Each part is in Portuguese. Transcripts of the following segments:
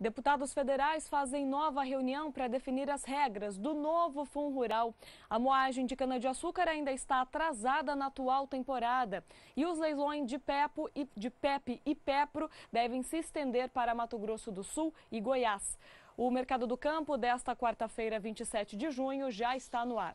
Deputados federais fazem nova reunião para definir as regras do novo Fundo Rural. A moagem de cana-de-açúcar ainda está atrasada na atual temporada. E os leilões de, Pepo e, de PEP e PEPRO devem se estender para Mato Grosso do Sul e Goiás. O Mercado do Campo desta quarta-feira, 27 de junho, já está no ar.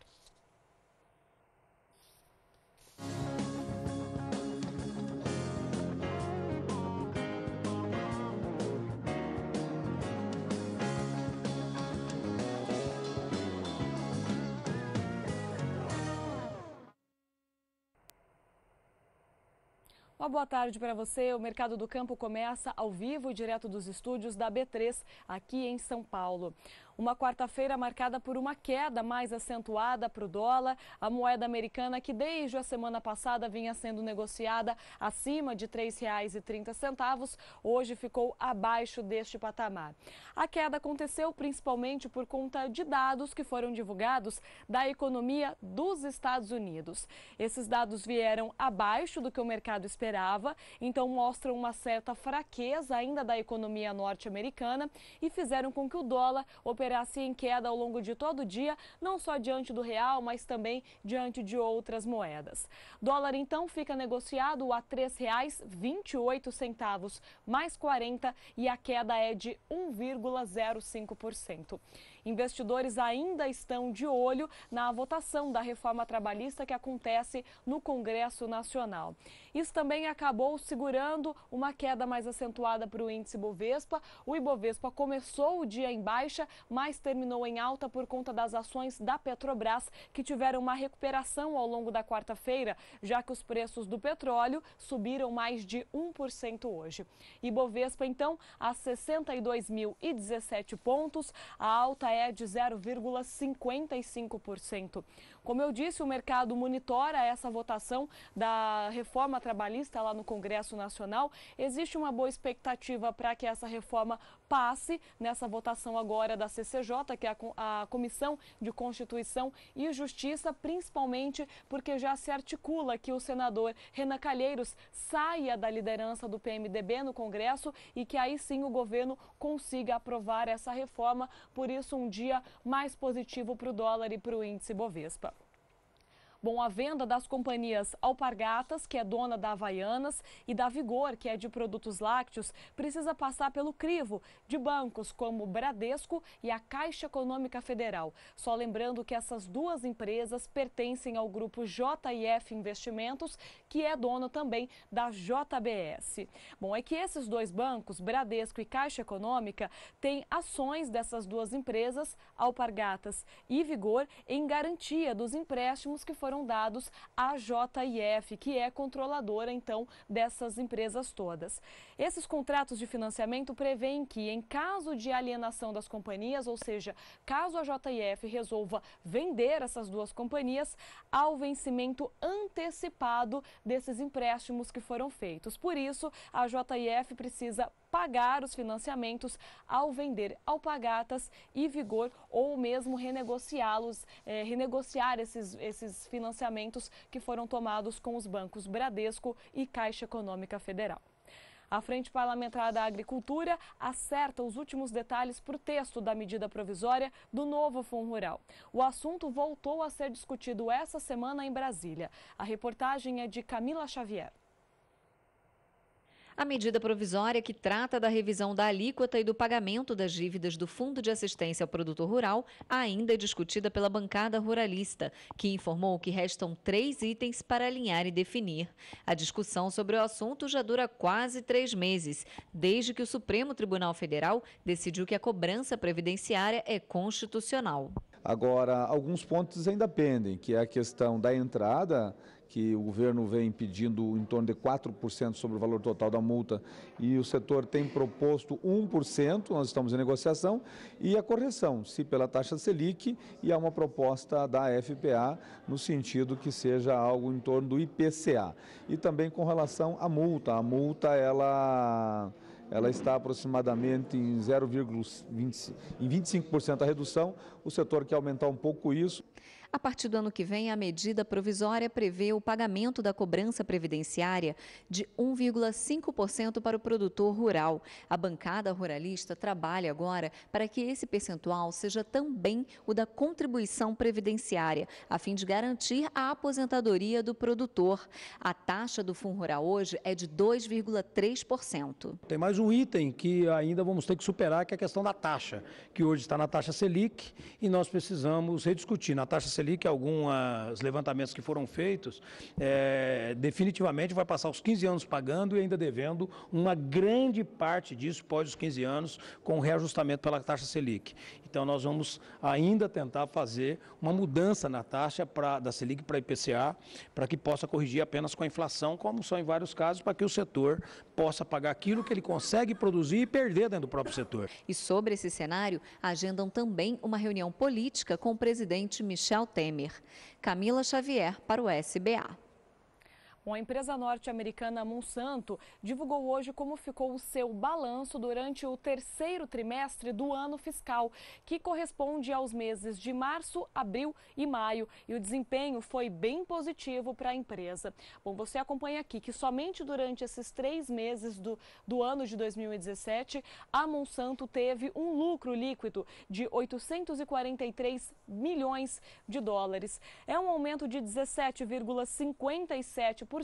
Uma boa tarde para você. O Mercado do Campo começa ao vivo e direto dos estúdios da B3, aqui em São Paulo. Uma quarta-feira marcada por uma queda mais acentuada para o dólar. A moeda americana, que desde a semana passada vinha sendo negociada acima de R$ 3,30, hoje ficou abaixo deste patamar. A queda aconteceu principalmente por conta de dados que foram divulgados da economia dos Estados Unidos. Esses dados vieram abaixo do que o mercado esperava, então mostram uma certa fraqueza ainda da economia norte-americana e fizeram com que o dólar operasse operasse em queda ao longo de todo o dia, não só diante do real, mas também diante de outras moedas. Dólar então fica negociado a R$ 3,28 mais 40 e a queda é de 1,05%. Investidores ainda estão de olho na votação da reforma trabalhista que acontece no Congresso Nacional. Isso também acabou segurando uma queda mais acentuada para o índice Bovespa. O Ibovespa começou o dia em baixa, mas terminou em alta por conta das ações da Petrobras, que tiveram uma recuperação ao longo da quarta-feira, já que os preços do petróleo subiram mais de 1% hoje. Ibovespa, então, a 62.017 pontos, a alta é de 0,55%. Como eu disse, o mercado monitora essa votação da reforma trabalhista lá no Congresso Nacional. Existe uma boa expectativa para que essa reforma passe nessa votação agora da CCJ, que é a Comissão de Constituição e Justiça, principalmente porque já se articula que o senador Renan Calheiros saia da liderança do PMDB no Congresso e que aí sim o governo consiga aprovar essa reforma. Por isso, um dia mais positivo para o dólar e para o índice Bovespa. Bom, a venda das companhias Alpargatas, que é dona da Havaianas, e da Vigor, que é de produtos lácteos, precisa passar pelo crivo de bancos como Bradesco e a Caixa Econômica Federal. Só lembrando que essas duas empresas pertencem ao grupo JF Investimentos, que é dono também da JBS. Bom, é que esses dois bancos, Bradesco e Caixa Econômica, têm ações dessas duas empresas, Alpargatas e Vigor, em garantia dos empréstimos que foram foram dados à JIF, que é controladora então dessas empresas todas. Esses contratos de financiamento prevêem que, em caso de alienação das companhias, ou seja, caso a JIF resolva vender essas duas companhias, há o vencimento antecipado desses empréstimos que foram feitos. Por isso, a JIF precisa pagar os financiamentos ao vender alpagatas e vigor ou mesmo renegociá-los, eh, renegociar esses, esses financiamentos que foram tomados com os bancos Bradesco e Caixa Econômica Federal. A Frente Parlamentar da Agricultura acerta os últimos detalhes para o texto da medida provisória do novo Fundo Rural. O assunto voltou a ser discutido essa semana em Brasília. A reportagem é de Camila Xavier. A medida provisória que trata da revisão da alíquota e do pagamento das dívidas do Fundo de Assistência ao Produtor Rural ainda é discutida pela bancada ruralista, que informou que restam três itens para alinhar e definir. A discussão sobre o assunto já dura quase três meses, desde que o Supremo Tribunal Federal decidiu que a cobrança previdenciária é constitucional. Agora, alguns pontos ainda pendem, que é a questão da entrada que o governo vem pedindo em torno de 4% sobre o valor total da multa e o setor tem proposto 1%, nós estamos em negociação, e a correção, se pela taxa Selic, e há uma proposta da FPA no sentido que seja algo em torno do IPCA. E também com relação à multa, a multa ela ela está aproximadamente em 0,25% a redução. O setor quer aumentar um pouco isso. A partir do ano que vem, a medida provisória prevê o pagamento da cobrança previdenciária de 1,5% para o produtor rural. A bancada ruralista trabalha agora para que esse percentual seja também o da contribuição previdenciária, a fim de garantir a aposentadoria do produtor. A taxa do Fundo Rural hoje é de 2,3%. Tem mais um item que ainda vamos ter que superar, que é a questão da taxa, que hoje está na taxa Selic e nós precisamos rediscutir na taxa Selic ali que alguns levantamentos que foram feitos, é, definitivamente vai passar os 15 anos pagando e ainda devendo uma grande parte disso pós os 15 anos com reajustamento pela taxa Selic. Então nós vamos ainda tentar fazer uma mudança na taxa pra, da Selic para IPCA, para que possa corrigir apenas com a inflação, como são em vários casos, para que o setor possa pagar aquilo que ele consegue produzir e perder dentro do próprio setor. E sobre esse cenário, agendam também uma reunião política com o presidente Michel Temer. Camila Xavier para o SBA. A empresa norte-americana Monsanto divulgou hoje como ficou o seu balanço durante o terceiro trimestre do ano fiscal, que corresponde aos meses de março, abril e maio, e o desempenho foi bem positivo para a empresa. Bom, você acompanha aqui que somente durante esses três meses do, do ano de 2017, a Monsanto teve um lucro líquido de 843 milhões de dólares. É um aumento de 17,57%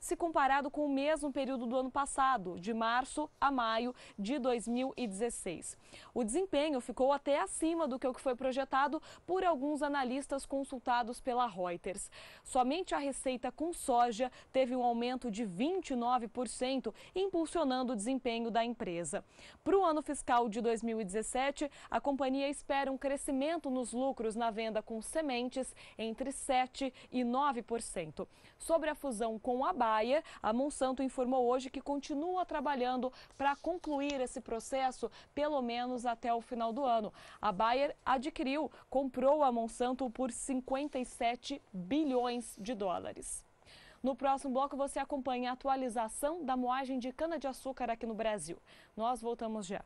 se comparado com o mesmo período do ano passado, de março a maio de 2016. O desempenho ficou até acima do que o que foi projetado por alguns analistas consultados pela Reuters. Somente a receita com soja teve um aumento de 29%, impulsionando o desempenho da empresa. Para o ano fiscal de 2017, a companhia espera um crescimento nos lucros na venda com sementes entre 7% e 9%. Sobre a fusão com a Baia, a Monsanto informou hoje que continua trabalhando para concluir esse processo pelo menos até o final do ano. A Bayer adquiriu, comprou a Monsanto por 57 bilhões de dólares. No próximo bloco você acompanha a atualização da moagem de cana-de-açúcar aqui no Brasil. Nós voltamos já.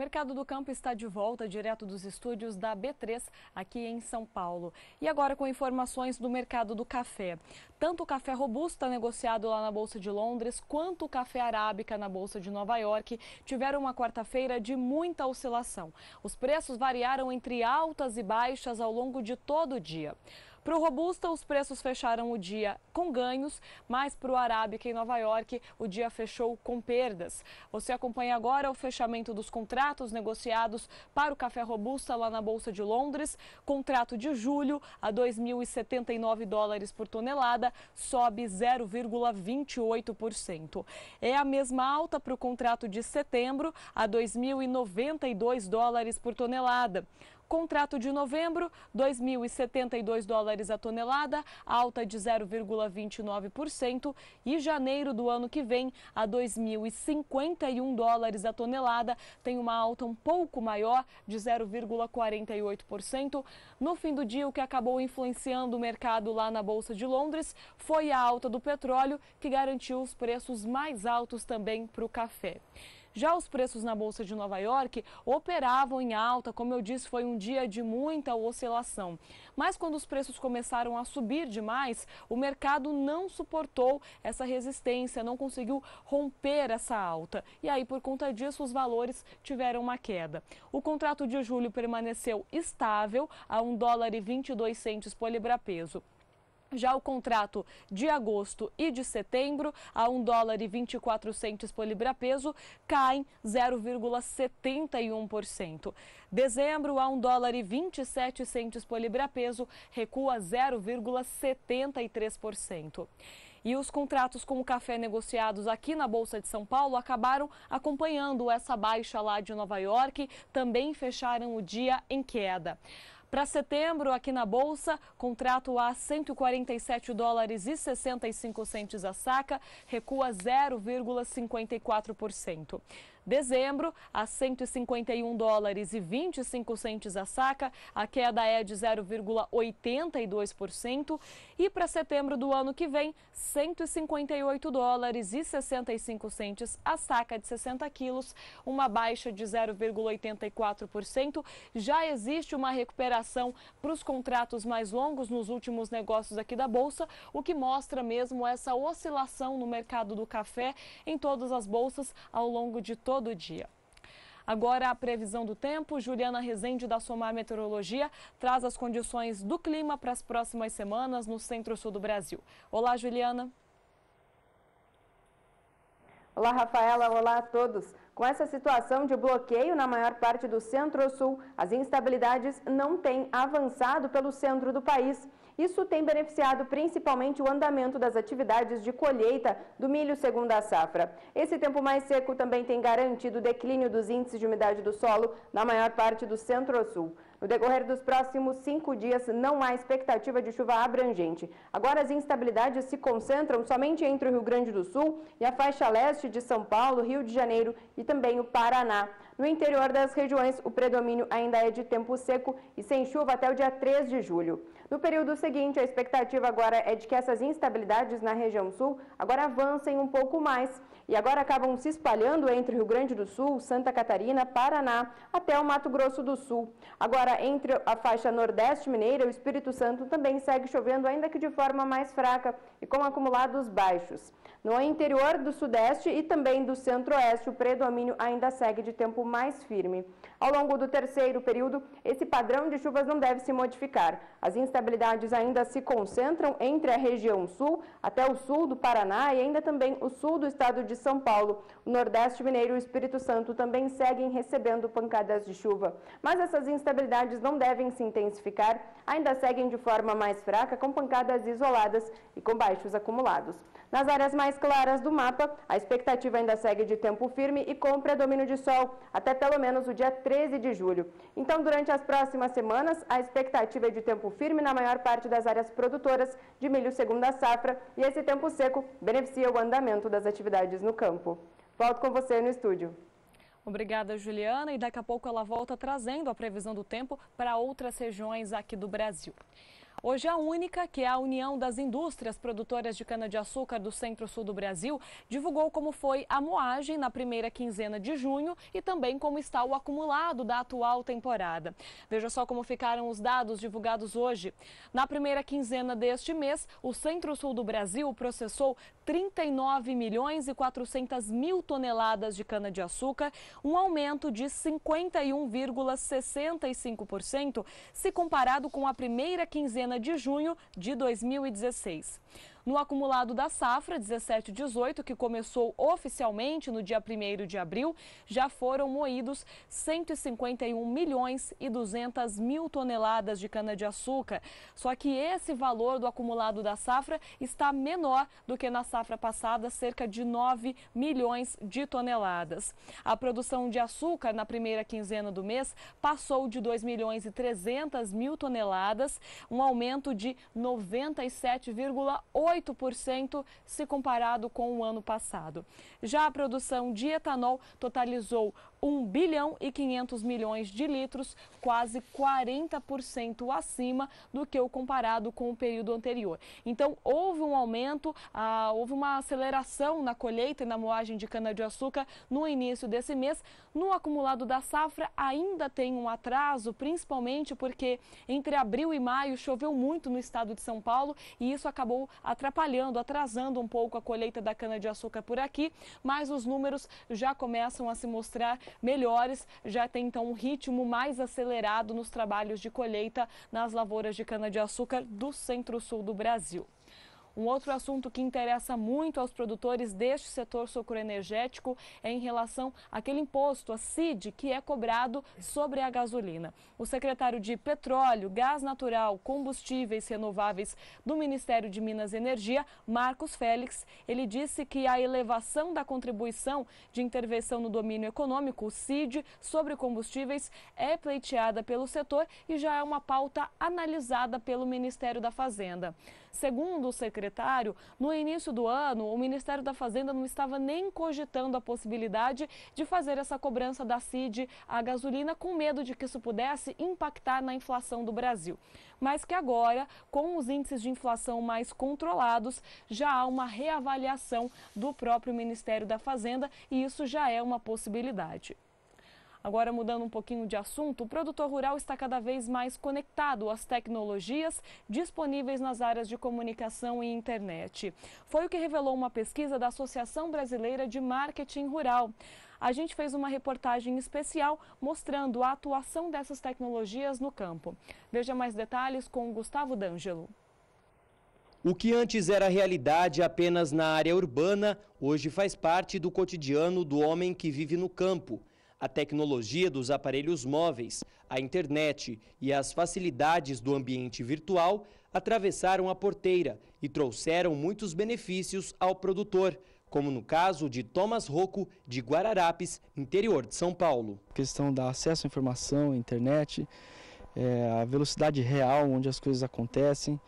Mercado do Campo está de volta direto dos estúdios da B3 aqui em São Paulo. E agora com informações do mercado do café. Tanto o café robusta negociado lá na Bolsa de Londres quanto o café arábica na Bolsa de Nova York tiveram uma quarta-feira de muita oscilação. Os preços variaram entre altas e baixas ao longo de todo o dia. Para o Robusta, os preços fecharam o dia com ganhos, mas para o Arábica em Nova York, o dia fechou com perdas. Você acompanha agora o fechamento dos contratos negociados para o café Robusta lá na Bolsa de Londres. Contrato de julho a 2.079 dólares por tonelada sobe 0,28%. É a mesma alta para o contrato de setembro a 2.092 dólares por tonelada. Contrato de novembro, 2.072 dólares a tonelada, alta de 0,29%. E janeiro do ano que vem, a 2.051 dólares a tonelada, tem uma alta um pouco maior, de 0,48%. No fim do dia, o que acabou influenciando o mercado lá na Bolsa de Londres foi a alta do petróleo, que garantiu os preços mais altos também para o café. Já os preços na Bolsa de Nova York operavam em alta, como eu disse, foi um dia de muita oscilação. Mas quando os preços começaram a subir demais, o mercado não suportou essa resistência, não conseguiu romper essa alta. E aí, por conta disso, os valores tiveram uma queda. O contrato de julho permaneceu estável a 1 dólar e 22 centes por libra peso. Já o contrato de agosto e de setembro, a 1 dólar e 24 centes por libra peso, caem 0,71%. Dezembro, a 1 dólar e 27 centes por libra peso, recua 0,73%. E os contratos com o café negociados aqui na Bolsa de São Paulo acabaram acompanhando essa baixa lá de Nova York, também fecharam o dia em queda. Para setembro, aqui na Bolsa, contrato a 147 dólares e 65 centes a saca, recua 0,54%. Dezembro, a 151 dólares e 25 centes a saca, a queda é de 0,82%. E para setembro do ano que vem, 158 dólares e 65 centes a saca de 60 quilos, uma baixa de 0,84%. Já existe uma recuperação para os contratos mais longos nos últimos negócios aqui da Bolsa, o que mostra mesmo essa oscilação no mercado do café em todas as bolsas ao longo de todo todo dia. Agora a previsão do tempo, Juliana Rezende da Somar Meteorologia traz as condições do clima para as próximas semanas no centro-sul do Brasil. Olá, Juliana. Olá, Rafaela. Olá a todos. Com essa situação de bloqueio na maior parte do centro-sul, as instabilidades não têm avançado pelo centro do país. Isso tem beneficiado principalmente o andamento das atividades de colheita do milho segundo a safra. Esse tempo mais seco também tem garantido o declínio dos índices de umidade do solo na maior parte do centro-sul. No decorrer dos próximos cinco dias, não há expectativa de chuva abrangente. Agora, as instabilidades se concentram somente entre o Rio Grande do Sul e a faixa leste de São Paulo, Rio de Janeiro e também o Paraná. No interior das regiões, o predomínio ainda é de tempo seco e sem chuva até o dia 3 de julho. No período seguinte, a expectativa agora é de que essas instabilidades na região sul agora avancem um pouco mais e agora acabam se espalhando entre Rio Grande do Sul, Santa Catarina, Paraná até o Mato Grosso do Sul. Agora, entre a faixa nordeste mineira, o Espírito Santo também segue chovendo, ainda que de forma mais fraca e com acumulados baixos. No interior do sudeste e também do centro-oeste, o predomínio ainda segue de tempo mais firme. Ao longo do terceiro período, esse padrão de chuvas não deve se modificar. As instabilidades ainda se concentram entre a região sul até o sul do Paraná e ainda também o sul do estado de São Paulo. O Nordeste Mineiro e o Espírito Santo também seguem recebendo pancadas de chuva. Mas essas instabilidades não devem se intensificar, ainda seguem de forma mais fraca, com pancadas isoladas e com baixos acumulados. Nas áreas mais claras do mapa, a expectativa ainda segue de tempo firme e com predomínio de sol até pelo menos o dia 13 de julho. Então, durante as próximas semanas, a expectativa é de tempo firme na maior parte das áreas produtoras de milho segunda safra e esse tempo seco beneficia o andamento das atividades no campo. Volto com você no estúdio. Obrigada, Juliana. E daqui a pouco ela volta trazendo a previsão do tempo para outras regiões aqui do Brasil. Hoje, a única, que é a União das Indústrias Produtoras de Cana-de-Açúcar do Centro-Sul do Brasil, divulgou como foi a moagem na primeira quinzena de junho e também como está o acumulado da atual temporada. Veja só como ficaram os dados divulgados hoje. Na primeira quinzena deste mês, o Centro-Sul do Brasil processou 39 milhões e 400 mil toneladas de cana-de-açúcar, um aumento de 51,65% se comparado com a primeira quinzena de junho de 2016. No acumulado da safra 17-18, que começou oficialmente no dia 1 de abril, já foram moídos 151 milhões e 200 mil toneladas de cana-de-açúcar. Só que esse valor do acumulado da safra está menor do que na safra passada, cerca de 9 milhões de toneladas. A produção de açúcar na primeira quinzena do mês passou de 2 milhões e 300 mil toneladas, um aumento de 97,8%. 8% se comparado com o ano passado. Já a produção de etanol totalizou 1 bilhão e 500 milhões de litros, quase 40% acima do que o comparado com o período anterior. Então, houve um aumento, ah, houve uma aceleração na colheita e na moagem de cana-de-açúcar no início desse mês. No acumulado da safra, ainda tem um atraso, principalmente porque entre abril e maio choveu muito no estado de São Paulo e isso acabou atrapalhando, atrasando um pouco a colheita da cana-de-açúcar por aqui, mas os números já começam a se mostrar melhores, já tem então um ritmo mais acelerado nos trabalhos de colheita nas lavouras de cana-de-açúcar do centro-sul do Brasil. Um outro assunto que interessa muito aos produtores deste setor sucroenergético é em relação àquele imposto, a CID, que é cobrado sobre a gasolina. O secretário de Petróleo, Gás Natural, Combustíveis Renováveis do Ministério de Minas e Energia, Marcos Félix, ele disse que a elevação da contribuição de intervenção no domínio econômico, o CID, sobre combustíveis é pleiteada pelo setor e já é uma pauta analisada pelo Ministério da Fazenda. Segundo o secretário, no início do ano, o Ministério da Fazenda não estava nem cogitando a possibilidade de fazer essa cobrança da CID à gasolina, com medo de que isso pudesse impactar na inflação do Brasil. Mas que agora, com os índices de inflação mais controlados, já há uma reavaliação do próprio Ministério da Fazenda e isso já é uma possibilidade. Agora, mudando um pouquinho de assunto, o produtor rural está cada vez mais conectado às tecnologias disponíveis nas áreas de comunicação e internet. Foi o que revelou uma pesquisa da Associação Brasileira de Marketing Rural. A gente fez uma reportagem especial mostrando a atuação dessas tecnologias no campo. Veja mais detalhes com Gustavo D'Angelo. O que antes era realidade apenas na área urbana, hoje faz parte do cotidiano do homem que vive no campo. A tecnologia dos aparelhos móveis, a internet e as facilidades do ambiente virtual atravessaram a porteira e trouxeram muitos benefícios ao produtor, como no caso de Thomas Rocco, de Guararapes, interior de São Paulo. A questão da acesso à informação, internet, é, a velocidade real onde as coisas acontecem,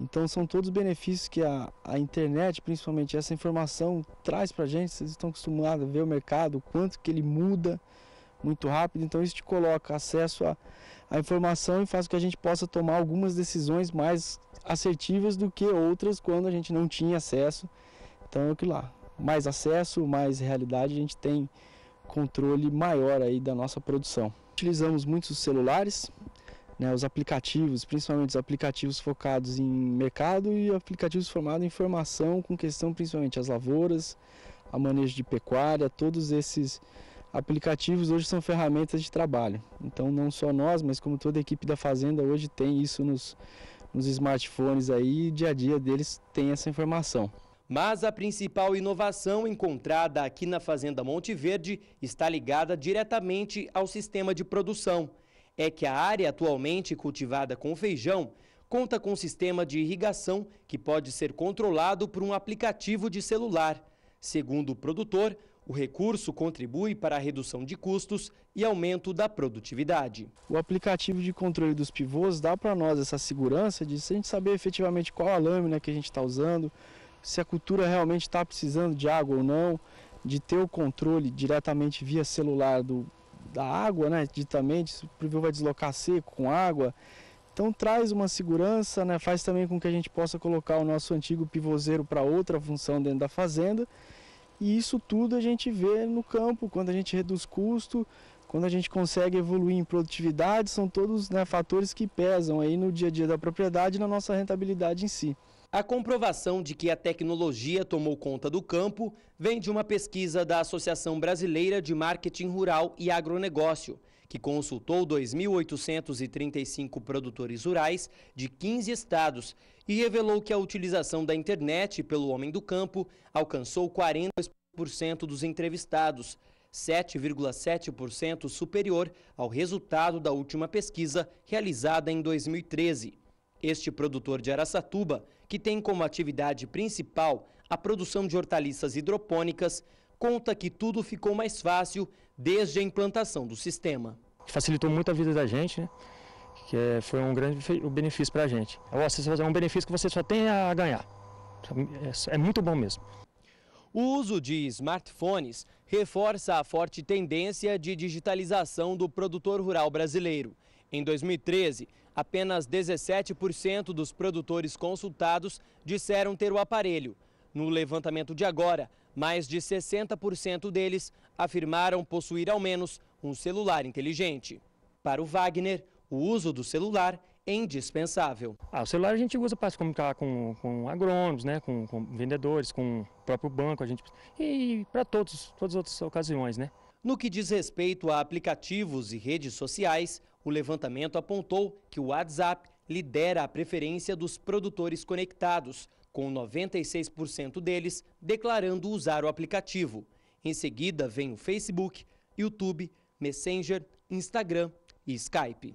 então são todos os benefícios que a, a internet, principalmente essa informação, traz para a gente. Vocês estão acostumados a ver o mercado, o quanto que ele muda muito rápido. Então isso te coloca acesso à, à informação e faz com que a gente possa tomar algumas decisões mais assertivas do que outras quando a gente não tinha acesso. Então é que lá, mais acesso, mais realidade, a gente tem controle maior aí da nossa produção. Utilizamos muitos celulares, né, os aplicativos, principalmente os aplicativos focados em mercado e aplicativos formados em formação com questão principalmente as lavouras, a manejo de pecuária, todos esses aplicativos hoje são ferramentas de trabalho. Então não só nós, mas como toda a equipe da fazenda hoje tem isso nos, nos smartphones aí, dia a dia deles tem essa informação. Mas a principal inovação encontrada aqui na Fazenda Monte Verde está ligada diretamente ao sistema de produção é que a área atualmente cultivada com feijão conta com um sistema de irrigação que pode ser controlado por um aplicativo de celular. Segundo o produtor, o recurso contribui para a redução de custos e aumento da produtividade. O aplicativo de controle dos pivôs dá para nós essa segurança de a gente saber efetivamente qual a lâmina que a gente está usando, se a cultura realmente está precisando de água ou não, de ter o controle diretamente via celular do da água, né? Ditamente, pivô vai deslocar seco com água. Então traz uma segurança, né? faz também com que a gente possa colocar o nosso antigo pivozeiro para outra função dentro da fazenda. E isso tudo a gente vê no campo, quando a gente reduz custo, quando a gente consegue evoluir em produtividade, são todos né, fatores que pesam aí no dia a dia da propriedade e na nossa rentabilidade em si. A comprovação de que a tecnologia tomou conta do campo vem de uma pesquisa da Associação Brasileira de Marketing Rural e Agronegócio, que consultou 2.835 produtores rurais de 15 estados e revelou que a utilização da internet pelo homem do campo alcançou 42% dos entrevistados, 7,7% superior ao resultado da última pesquisa realizada em 2013. Este produtor de Araçatuba que tem como atividade principal a produção de hortaliças hidropônicas, conta que tudo ficou mais fácil desde a implantação do sistema. Facilitou muito a vida da gente, né? que eh, foi um grande benefício para a gente. É um benefício que você só tem a ganhar. É, é muito bom mesmo. O uso de smartphones reforça a forte tendência de digitalização do produtor rural brasileiro. Em 2013, apenas 17% dos produtores consultados disseram ter o aparelho. No levantamento de agora, mais de 60% deles afirmaram possuir ao menos um celular inteligente. Para o Wagner, o uso do celular é indispensável. Ah, o celular a gente usa para se comunicar com, com agrônomos, né, com, com vendedores, com o próprio banco, a gente e para todos, todas as outras ocasiões, né? No que diz respeito a aplicativos e redes sociais, o levantamento apontou que o WhatsApp lidera a preferência dos produtores conectados, com 96% deles declarando usar o aplicativo. Em seguida, vem o Facebook, YouTube, Messenger, Instagram e Skype.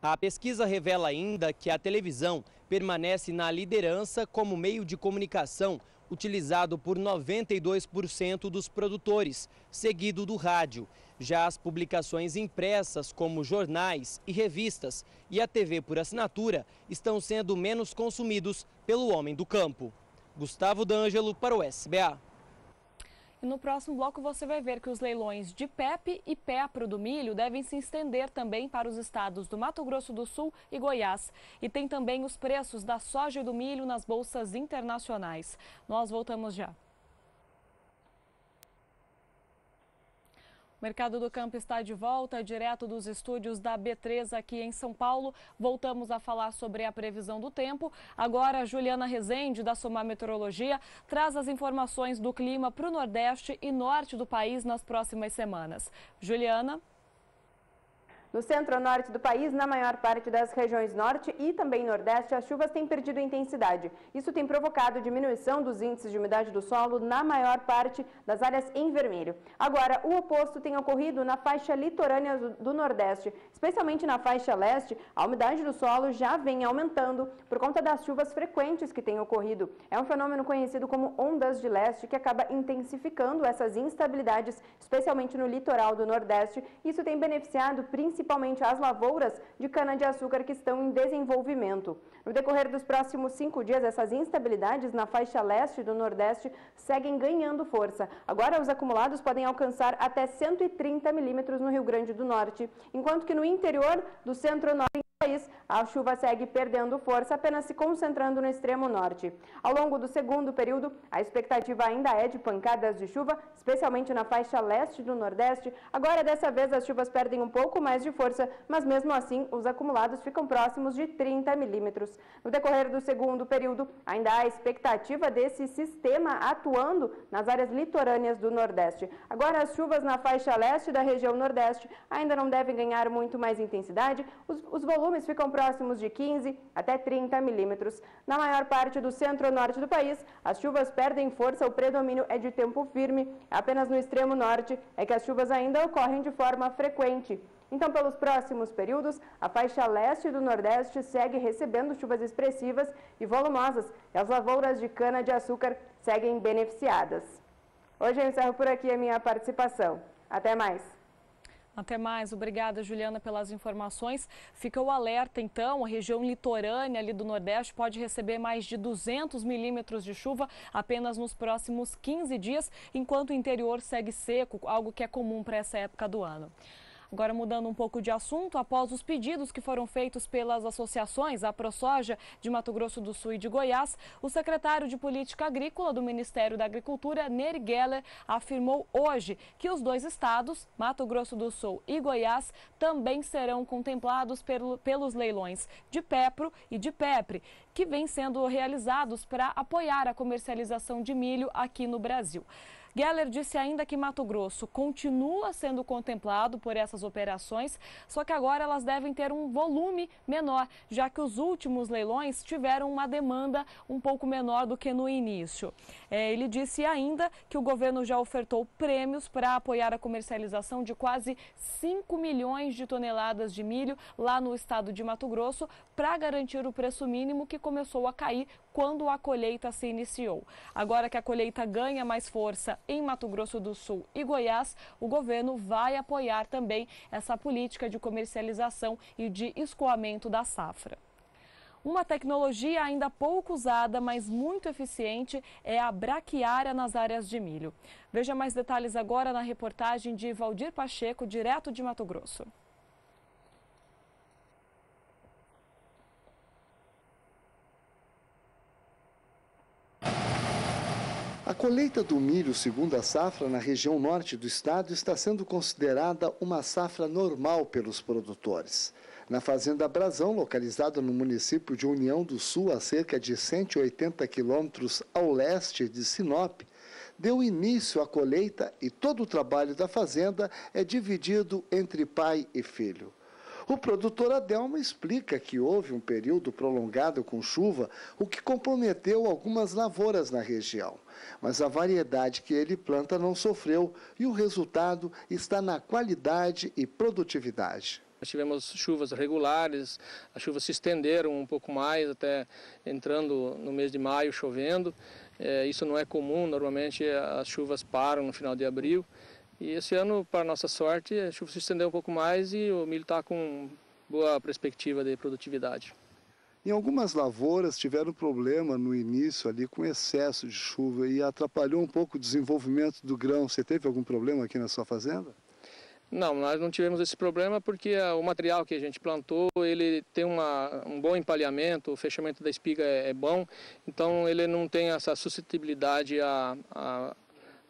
A pesquisa revela ainda que a televisão permanece na liderança como meio de comunicação utilizado por 92% dos produtores, seguido do rádio. Já as publicações impressas, como jornais e revistas, e a TV por assinatura, estão sendo menos consumidos pelo homem do campo. Gustavo D'Angelo para o SBA. E no próximo bloco você vai ver que os leilões de PEP e PEPRO do milho devem se estender também para os estados do Mato Grosso do Sul e Goiás. E tem também os preços da soja e do milho nas bolsas internacionais. Nós voltamos já. Mercado do Campo está de volta, direto dos estúdios da B3 aqui em São Paulo. Voltamos a falar sobre a previsão do tempo. Agora, Juliana Rezende, da Somar Meteorologia, traz as informações do clima para o Nordeste e Norte do país nas próximas semanas. Juliana. No centro-norte do país, na maior parte das regiões norte e também nordeste, as chuvas têm perdido intensidade. Isso tem provocado diminuição dos índices de umidade do solo na maior parte das áreas em vermelho. Agora, o oposto tem ocorrido na faixa litorânea do nordeste, especialmente na faixa leste, a umidade do solo já vem aumentando por conta das chuvas frequentes que têm ocorrido. É um fenômeno conhecido como ondas de leste que acaba intensificando essas instabilidades, especialmente no litoral do nordeste. Isso tem beneficiado principalmente principalmente as lavouras de cana-de-açúcar que estão em desenvolvimento. No decorrer dos próximos cinco dias, essas instabilidades na faixa leste do Nordeste seguem ganhando força. Agora, os acumulados podem alcançar até 130 milímetros no Rio Grande do Norte, enquanto que no interior do centro-norte do país a chuva segue perdendo força, apenas se concentrando no extremo norte. Ao longo do segundo período, a expectativa ainda é de pancadas de chuva, especialmente na faixa leste do Nordeste. Agora, dessa vez, as chuvas perdem um pouco mais de força, mas mesmo assim, os acumulados ficam próximos de 30 milímetros. No decorrer do segundo período, ainda há expectativa desse sistema atuando nas áreas litorâneas do Nordeste. Agora, as chuvas na faixa leste da região Nordeste ainda não devem ganhar muito mais intensidade, os, os volumes ficam próximos de 15 até 30 milímetros. Na maior parte do centro-norte do país, as chuvas perdem força, o predomínio é de tempo firme. Apenas no extremo norte é que as chuvas ainda ocorrem de forma frequente. Então, pelos próximos períodos, a faixa leste do Nordeste segue recebendo chuvas expressivas e volumosas, e as lavouras de cana-de-açúcar seguem beneficiadas. Hoje eu encerro por aqui a minha participação. Até mais! Até mais. Obrigada, Juliana, pelas informações. Fica o alerta, então, a região litorânea ali do Nordeste pode receber mais de 200 milímetros de chuva apenas nos próximos 15 dias, enquanto o interior segue seco, algo que é comum para essa época do ano. Agora, mudando um pouco de assunto, após os pedidos que foram feitos pelas associações, a ProSoja de Mato Grosso do Sul e de Goiás, o secretário de Política Agrícola do Ministério da Agricultura, Nery Geller, afirmou hoje que os dois estados, Mato Grosso do Sul e Goiás, também serão contemplados pelo, pelos leilões de PEPRO e de PEPRE, que vêm sendo realizados para apoiar a comercialização de milho aqui no Brasil. Geller disse ainda que Mato Grosso continua sendo contemplado por essas operações, só que agora elas devem ter um volume menor, já que os últimos leilões tiveram uma demanda um pouco menor do que no início. É, ele disse ainda que o governo já ofertou prêmios para apoiar a comercialização de quase 5 milhões de toneladas de milho lá no estado de Mato Grosso, para garantir o preço mínimo que começou a cair quando a colheita se iniciou. Agora que a colheita ganha mais força em Mato Grosso do Sul e Goiás, o governo vai apoiar também essa política de comercialização e de escoamento da safra. Uma tecnologia ainda pouco usada, mas muito eficiente, é a braquiária nas áreas de milho. Veja mais detalhes agora na reportagem de Valdir Pacheco, direto de Mato Grosso. A colheita do milho segundo a safra na região norte do estado está sendo considerada uma safra normal pelos produtores. Na fazenda Brasão, localizada no município de União do Sul, a cerca de 180 quilômetros ao leste de Sinop, deu início à colheita e todo o trabalho da fazenda é dividido entre pai e filho. O produtor Adelma explica que houve um período prolongado com chuva, o que comprometeu algumas lavouras na região. Mas a variedade que ele planta não sofreu e o resultado está na qualidade e produtividade. Nós tivemos chuvas regulares, as chuvas se estenderam um pouco mais, até entrando no mês de maio chovendo. É, isso não é comum, normalmente as chuvas param no final de abril. E esse ano, para nossa sorte, a chuva se estendeu um pouco mais e o milho está com boa perspectiva de produtividade. Em algumas lavouras tiveram problema no início ali com excesso de chuva e atrapalhou um pouco o desenvolvimento do grão. Você teve algum problema aqui na sua fazenda? Não, nós não tivemos esse problema porque ah, o material que a gente plantou, ele tem uma, um bom empalhamento, o fechamento da espiga é, é bom, então ele não tem essa suscetibilidade a, a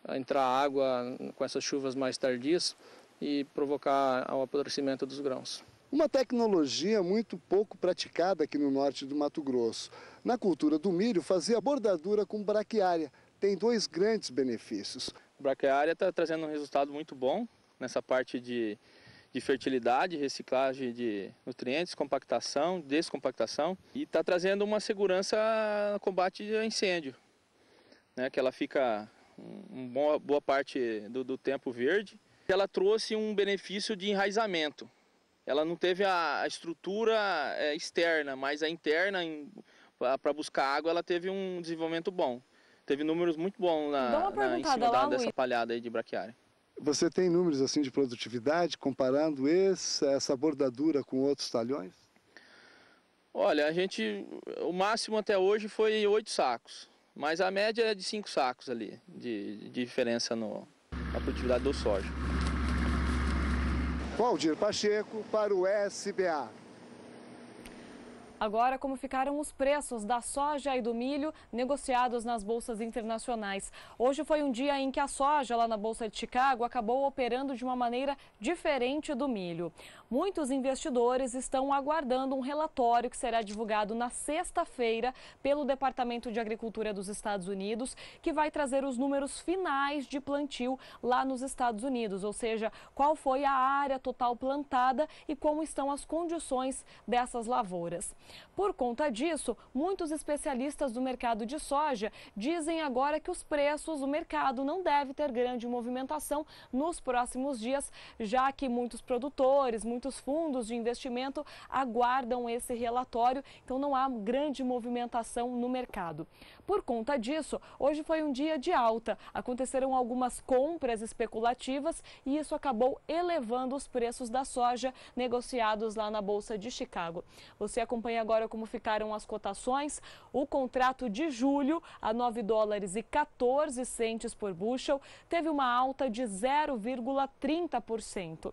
entrar água com essas chuvas mais tardias e provocar o apodrecimento dos grãos. Uma tecnologia muito pouco praticada aqui no norte do Mato Grosso. Na cultura do milho, fazia bordadura com braquiária. Tem dois grandes benefícios. A braquiária está trazendo um resultado muito bom nessa parte de, de fertilidade, reciclagem de nutrientes, compactação, descompactação e está trazendo uma segurança no combate ao incêndio, né, que ela fica uma boa parte do, do tempo verde. Ela trouxe um benefício de enraizamento. Ela não teve a, a estrutura é, externa, mas a interna, para buscar água, ela teve um desenvolvimento bom. Teve números muito bons na, na, em cima da, dessa palhada de braquiária. Você tem números assim de produtividade comparando esse, essa bordadura com outros talhões? Olha, a gente o máximo até hoje foi oito sacos. Mas a média é de 5 sacos ali, de, de diferença no, na produtividade do soja. Valdir Pacheco para o SBA. Agora, como ficaram os preços da soja e do milho negociados nas bolsas internacionais. Hoje foi um dia em que a soja lá na Bolsa de Chicago acabou operando de uma maneira diferente do milho. Muitos investidores estão aguardando um relatório que será divulgado na sexta-feira pelo Departamento de Agricultura dos Estados Unidos, que vai trazer os números finais de plantio lá nos Estados Unidos, ou seja, qual foi a área total plantada e como estão as condições dessas lavouras. Por conta disso, muitos especialistas do mercado de soja dizem agora que os preços do mercado não deve ter grande movimentação nos próximos dias, já que muitos produtores, muitos fundos de investimento aguardam esse relatório, então não há grande movimentação no mercado. Por conta disso, hoje foi um dia de alta. Aconteceram algumas compras especulativas e isso acabou elevando os preços da soja negociados lá na Bolsa de Chicago. Você acompanha agora como ficaram as cotações. O contrato de julho a 9 dólares e 14 centes por bushel teve uma alta de 0,30%.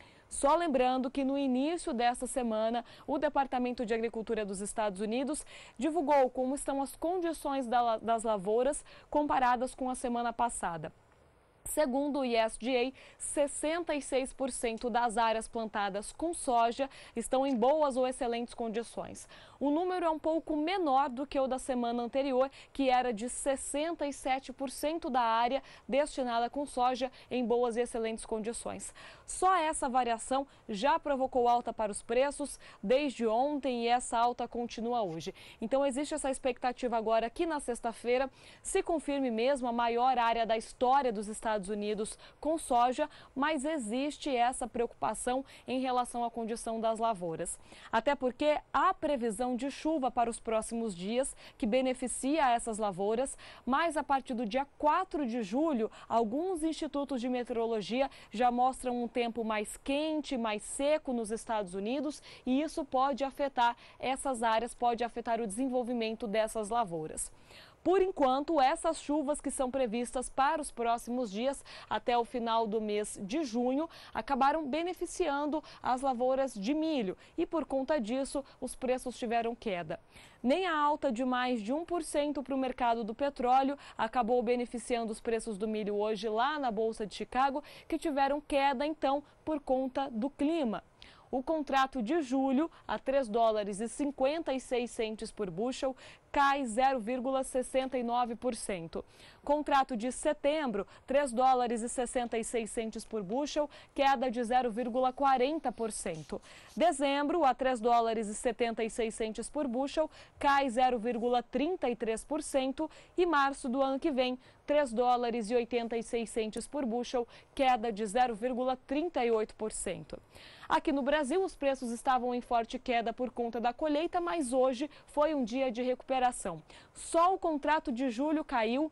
Só lembrando que no início desta semana, o Departamento de Agricultura dos Estados Unidos divulgou como estão as condições das lavouras comparadas com a semana passada. Segundo o USDA, 66% das áreas plantadas com soja estão em boas ou excelentes condições. O número é um pouco menor do que o da semana anterior, que era de 67% da área destinada com soja em boas e excelentes condições. Só essa variação já provocou alta para os preços desde ontem e essa alta continua hoje. Então existe essa expectativa agora que na sexta-feira se confirme mesmo a maior área da história dos Estados Estados Unidos com soja, mas existe essa preocupação em relação à condição das lavouras. Até porque há previsão de chuva para os próximos dias, que beneficia essas lavouras, mas a partir do dia 4 de julho, alguns institutos de meteorologia já mostram um tempo mais quente, mais seco nos Estados Unidos e isso pode afetar essas áreas, pode afetar o desenvolvimento dessas lavouras. Por enquanto, essas chuvas que são previstas para os próximos dias, até o final do mês de junho, acabaram beneficiando as lavouras de milho e, por conta disso, os preços tiveram queda. Nem a alta de mais de 1% para o mercado do petróleo acabou beneficiando os preços do milho hoje lá na Bolsa de Chicago, que tiveram queda, então, por conta do clima. O contrato de julho, a 3 dólares e 56 centes por bushel, cai 0,69%. Contrato de setembro, 3 dólares e 66 centes por bushel, queda de 0,40%. Dezembro, a 3 dólares e 76 centes por bushel, cai 0,33% e março do ano que vem, 3 dólares e 86 centes por bushel, queda de 0,38%. Aqui no Brasil, os preços estavam em forte queda por conta da colheita, mas hoje foi um dia de recuperação só o contrato de julho caiu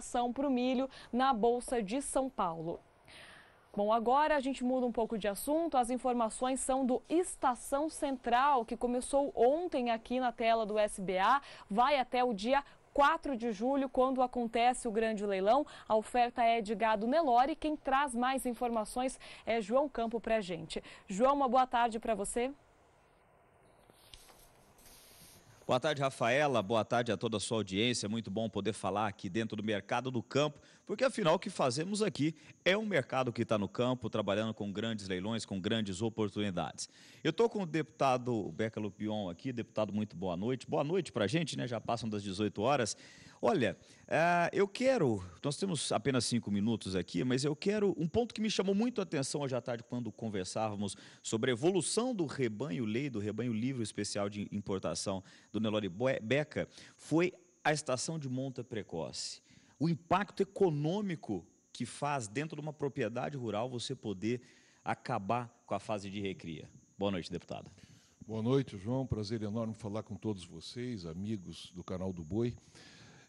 cotação para o milho na Bolsa de São Paulo. Bom, agora a gente muda um pouco de assunto. As informações são do Estação Central, que começou ontem aqui na tela do SBA, vai até o dia 4 de julho, quando acontece o grande leilão. A oferta é de gado Nelore. Quem traz mais informações é João Campo para a gente. João, uma boa tarde para você. Boa tarde, Rafaela. Boa tarde a toda a sua audiência. Muito bom poder falar aqui dentro do mercado do campo, porque afinal o que fazemos aqui é um mercado que está no campo, trabalhando com grandes leilões, com grandes oportunidades. Eu estou com o deputado Beca Lupion aqui. Deputado, muito boa noite. Boa noite para a gente, né? Já passam das 18 horas. Olha, uh, eu quero. Nós temos apenas cinco minutos aqui, mas eu quero. Um ponto que me chamou muito a atenção hoje à tarde, quando conversávamos sobre a evolução do rebanho lei, do rebanho livre especial de importação do Nelore Beca, foi a estação de monta precoce. O impacto econômico que faz dentro de uma propriedade rural você poder acabar com a fase de recria. Boa noite, deputado. Boa noite, João. Prazer enorme falar com todos vocês, amigos do canal do Boi.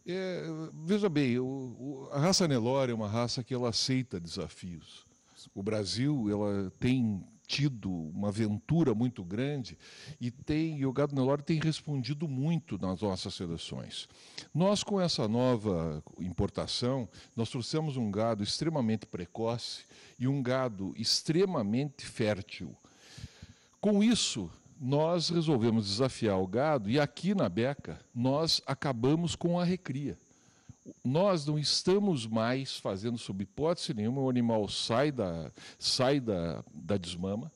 É, veja bem, o, o, a raça Nelore é uma raça que ela aceita desafios. O Brasil ela tem tido uma aventura muito grande e tem e o gado Nelore tem respondido muito nas nossas seleções. Nós com essa nova importação, nós trouxemos um gado extremamente precoce e um gado extremamente fértil. Com isso, nós resolvemos desafiar o gado e aqui na Beca nós acabamos com a recria. Nós não estamos mais fazendo, sob hipótese nenhuma, o animal sai da, sai da, da desmama,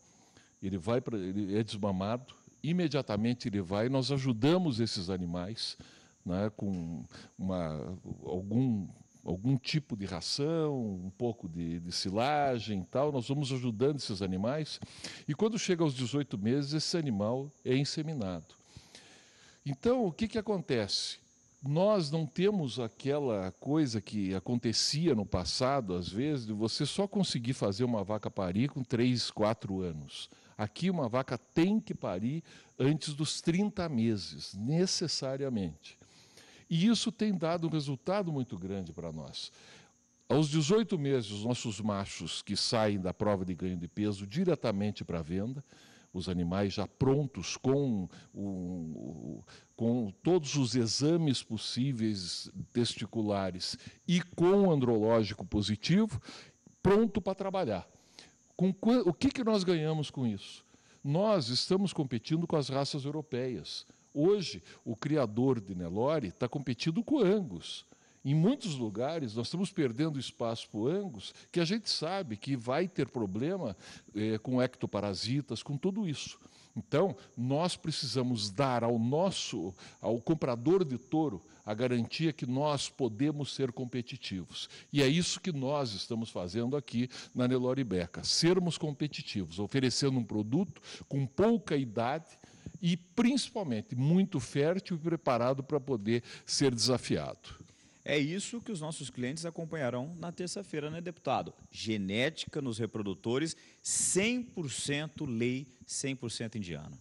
ele, vai pra, ele é desmamado, imediatamente ele vai, nós ajudamos esses animais né, com uma, algum algum tipo de ração, um pouco de, de silagem tal. Nós vamos ajudando esses animais. E quando chega aos 18 meses, esse animal é inseminado. Então, o que, que acontece? Nós não temos aquela coisa que acontecia no passado, às vezes, de você só conseguir fazer uma vaca parir com 3, 4 anos. Aqui, uma vaca tem que parir antes dos 30 meses, necessariamente. E isso tem dado um resultado muito grande para nós. Aos 18 meses, os nossos machos que saem da prova de ganho de peso diretamente para a venda, os animais já prontos com, o, com todos os exames possíveis testiculares e com andrológico positivo, pronto para trabalhar. Com, o que, que nós ganhamos com isso? Nós estamos competindo com as raças europeias Hoje, o criador de Nelore está competindo com o Angus. Em muitos lugares, nós estamos perdendo espaço para o Angus, que a gente sabe que vai ter problema eh, com ectoparasitas, com tudo isso. Então, nós precisamos dar ao nosso, ao comprador de touro, a garantia que nós podemos ser competitivos. E é isso que nós estamos fazendo aqui na Nelore Beca, sermos competitivos, oferecendo um produto com pouca idade, e, principalmente, muito fértil e preparado para poder ser desafiado. É isso que os nossos clientes acompanharão na terça-feira, né, deputado? Genética nos reprodutores, 100% lei, 100% indiana.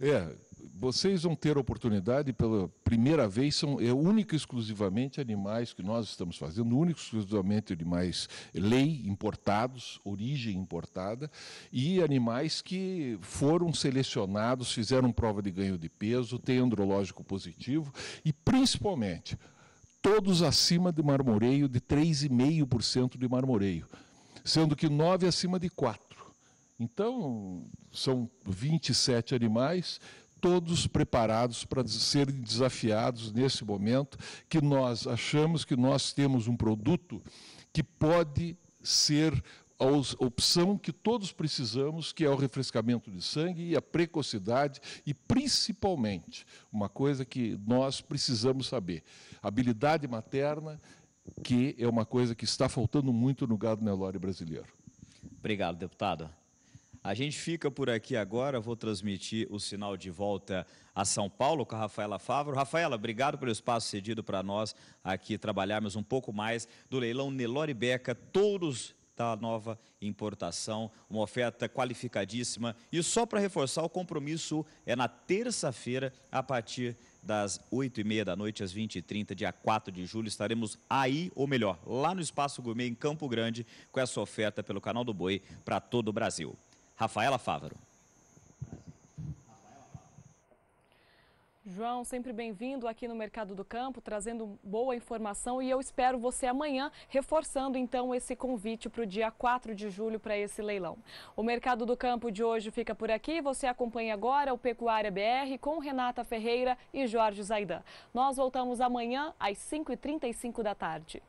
É, vocês vão ter oportunidade pela primeira vez, são é única e exclusivamente animais que nós estamos fazendo, único e exclusivamente animais lei importados, origem importada, e animais que foram selecionados, fizeram prova de ganho de peso, têm andrológico positivo e principalmente todos acima de marmoreio de 3,5% de marmoreio, sendo que 9 acima de 4. Então, são 27 animais, todos preparados para serem desafiados nesse momento, que nós achamos que nós temos um produto que pode ser a opção que todos precisamos, que é o refrescamento de sangue e a precocidade, e principalmente, uma coisa que nós precisamos saber: habilidade materna, que é uma coisa que está faltando muito no gado Nelore brasileiro. Obrigado, deputado. A gente fica por aqui agora, vou transmitir o sinal de volta a São Paulo com a Rafaela Favro. Rafaela, obrigado pelo espaço cedido para nós aqui trabalharmos um pouco mais do leilão Nelore Beca, touros da nova importação, uma oferta qualificadíssima. E só para reforçar, o compromisso é na terça-feira, a partir das 8h30 da noite às 20h30, dia 4 de julho. Estaremos aí, ou melhor, lá no Espaço Gourmet, em Campo Grande, com essa oferta pelo Canal do Boi para todo o Brasil. Rafaela Fávaro. João, sempre bem-vindo aqui no Mercado do Campo, trazendo boa informação e eu espero você amanhã reforçando então esse convite para o dia 4 de julho para esse leilão. O Mercado do Campo de hoje fica por aqui. Você acompanha agora o Pecuária BR com Renata Ferreira e Jorge Zaidan. Nós voltamos amanhã às 5h35 da tarde.